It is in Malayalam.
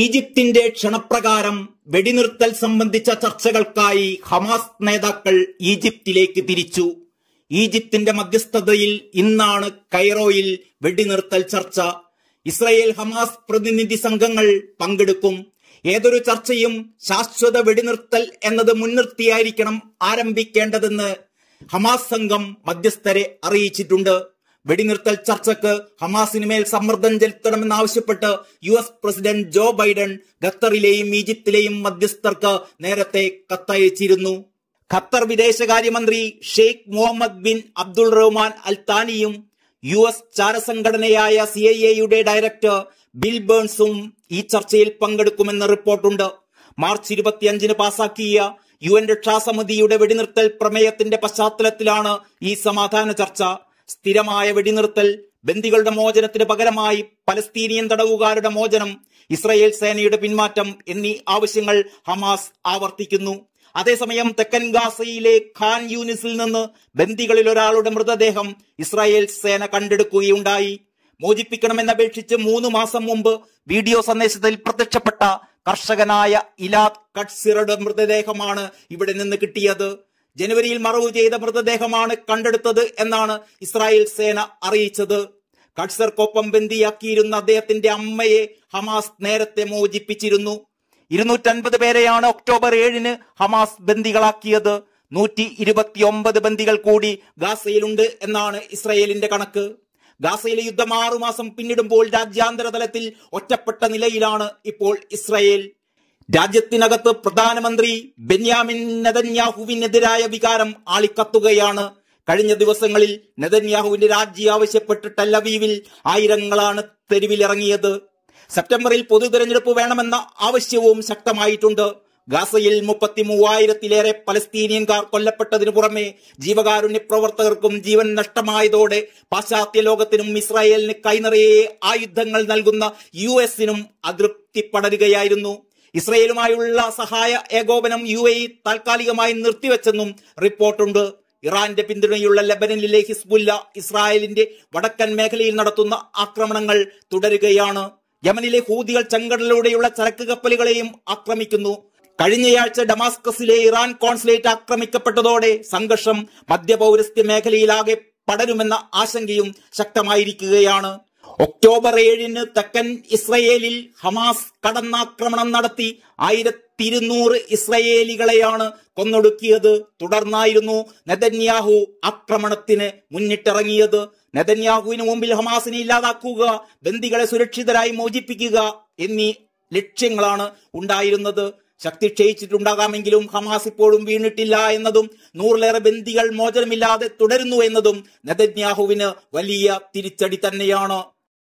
ഈജിപ്തിന്റെ ക്ഷണപ്രകാരം വെടിനിർത്തൽ സംബന്ധിച്ച ചർച്ചകൾക്കായി ഹമാസ് നേതാക്കൾ ഈജിപ്തിലേക്ക് തിരിച്ചു ഈജിപ്തിന്റെ മധ്യസ്ഥതയിൽ ഇന്നാണ് കൈറോയിൽ വെടിനിർത്തൽ ചർച്ച ഇസ്രയേൽ ഹമാസ് പ്രതിനിധി സംഘങ്ങൾ പങ്കെടുക്കും ഏതൊരു ചർച്ചയും ശാശ്വത വെടിനിർത്തൽ എന്നത് മുൻനിർത്തിയായിരിക്കണം ആരംഭിക്കേണ്ടതെന്ന് ഹമാസ് സംഘം മധ്യസ്ഥരെ അറിയിച്ചിട്ടുണ്ട് വെടിനിർത്തൽ ചർച്ചയ്ക്ക് ഹമാസിന് മേൽ സമ്മർദ്ദം ചെലുത്തണമെന്നാവശ്യപ്പെട്ട് U S president Joe Biden ഖത്തറിലെയും ഈജിപ്തിലെയും മധ്യസ്ഥർക്ക് നേരത്തെ കത്തയച്ചിരുന്നു ഖത്തർ വിദേശകാര്യമന്ത്രി Sheikh Mohammed bin Abdul Rahman താനിയും യു എസ് ചാരസംഘടനയായ സി ഐ എയുടെ ഡയറക്ടർ ബിൽ ബേൺസും ഈ ചർച്ചയിൽ പങ്കെടുക്കുമെന്ന് റിപ്പോർട്ടുണ്ട് മാർച്ച് ഇരുപത്തിയഞ്ചിന് പാസാക്കിയ യു എൻ രക്ഷാസമിതിയുടെ വെടിനിർത്തൽ പ്രമേയത്തിന്റെ പശ്ചാത്തലത്തിലാണ് ഈ സമാധാന ചർച്ച സ്ഥിരമായ വെടിനിർത്തൽ ബന്ദികളുടെ മോചനത്തിന് പകരമായി പലസ്തീനിയൻ തടവുകാരുടെ മോചനം ഇസ്രയേൽ സേനയുടെ പിന്മാറ്റം എന്നീ ആവശ്യങ്ങൾ ഹമാസ് ആവർത്തിക്കുന്നു അതേസമയം തെക്കൻ ഗാസയിലെ ഖാൻ യൂനിസിൽ നിന്ന് ബന്ദികളിൽ ഒരാളുടെ മൃതദേഹം ഇസ്രായേൽ സേന കണ്ടെടുക്കുകയുണ്ടായി മോചിപ്പിക്കണമെന്നപേക്ഷിച്ച് മൂന്ന് മാസം മുമ്പ് വീഡിയോ സന്ദേശത്തിൽ പ്രത്യക്ഷപ്പെട്ട കർഷകനായ ഇലാദ് കട്സിറുടെ മൃതദേഹമാണ് ഇവിടെ നിന്ന് കിട്ടിയത് ജനുവരിയിൽ മറവ് ചെയ്ത മൃതദേഹമാണ് കണ്ടെടുത്തത് എന്നാണ് ഇസ്രായേൽ സേന അറിയിച്ചത് കട്സർക്കൊപ്പം ബന്ദിയാക്കിയിരുന്ന അദ്ദേഹത്തിന്റെ അമ്മയെ ഹമാസ് നേരത്തെ മോചിപ്പിച്ചിരുന്നു ഇരുന്നൂറ്റൻപത് പേരെയാണ് ഒക്ടോബർ ഏഴിന് ഹമാസ് ബന്ദികളാക്കിയത് നൂറ്റി ഇരുപത്തിയൊമ്പത് ബന്ദികൾ കൂടി ഗാസയിലുണ്ട് എന്നാണ് ഇസ്രയേലിന്റെ കണക്ക് ഗാസയിലെ യുദ്ധം ആറുമാസം പിന്നിടുമ്പോൾ രാജ്യാന്തര തലത്തിൽ ഒറ്റപ്പെട്ട നിലയിലാണ് ഇപ്പോൾ ഇസ്രയേൽ രാജ്യത്തിനകത്ത് പ്രധാനമന്ത്രി ബെന്യാമിൻ നെതന്യാഹുവിനെതിരായ വികാരം ആളിക്കത്തുകയാണ് കഴിഞ്ഞ ദിവസങ്ങളിൽ നെതന്യാഹുവിന്റെ രാജി ആവശ്യപ്പെട്ട് ടെല്ലവീവിൽ ആയിരങ്ങളാണ് തെരുവിലിറങ്ങിയത് സെപ്റ്റംബറിൽ പൊതു തെരഞ്ഞെടുപ്പ് വേണമെന്ന ആവശ്യവും ശക്തമായിട്ടുണ്ട് ഗാസയിൽ മുപ്പത്തി മൂവായിരത്തിലേറെ പലസ്തീനിയൻകാർ കൊല്ലപ്പെട്ടതിനു പുറമെ ജീവകാരുണ്യ പ്രവർത്തകർക്കും ജീവൻ നഷ്ടമായതോടെ പാശ്ചാത്യ ലോകത്തിനും ഇസ്രായേലിന് കൈനിറയെ ആയുധങ്ങൾ നൽകുന്ന യു എസിനും അതൃപ്തി പടരുകയായിരുന്നു ഇസ്രയേലുമായുള്ള സഹായ ഏകോപനം യു എ താൽക്കാലികമായി നിർത്തിവെച്ചെന്നും റിപ്പോർട്ടുണ്ട് ഇറാന്റെ പിന്തുണയുള്ള ലബനനിലെ ഹിസ്ബുല്ല ഇസ്രായേലിന്റെ വടക്കൻ മേഖലയിൽ നടത്തുന്ന ആക്രമണങ്ങൾ തുടരുകയാണ് യമനിലെ ഹൂതികൾ ചെങ്കടലിലൂടെയുള്ള ചരക്ക് കപ്പലുകളെയും ആക്രമിക്കുന്നു കഴിഞ്ഞയാഴ്ച ഡമാസ്കസിലെ ഇറാൻ കോൺസുലേറ്റ് ആക്രമിക്കപ്പെട്ടതോടെ സംഘർഷം മധ്യപൌരസ്ത്യ മേഖലയിലാകെ പടരുമെന്ന ആശങ്കയും ശക്തമായിരിക്കുകയാണ് ഒക്ടോബർ ഏഴിന് തെക്കൻ ഇസ്രയേലിൽ ഹമാസ് കടന്നാക്രമണം നടത്തി ആയിരത്തി ഇരുന്നൂറ് ഇസ്രയേലികളെയാണ് കൊന്നൊടുക്കിയത് തുടർന്നായിരുന്നു നെതന്യാഹു ആക്രമണത്തിന് മുന്നിട്ടിറങ്ങിയത് നെതന്യാഹുവിന് മുമ്പിൽ ഹമാസിനെ ഇല്ലാതാക്കുക ബന്ദികളെ സുരക്ഷിതരായി മോചിപ്പിക്കുക എന്നീ ലക്ഷ്യങ്ങളാണ് ഉണ്ടായിരുന്നത് ശക്തി ക്ഷയിച്ചിട്ടുണ്ടാകാമെങ്കിലും ഹമാസ് ഇപ്പോഴും വീണിട്ടില്ല എന്നതും നൂറിലേറെ ബന്ദികൾ മോചനമില്ലാതെ തുടരുന്നു എന്നതും നെതന്യാഹുവിന് വലിയ തിരിച്ചടി തന്നെയാണ്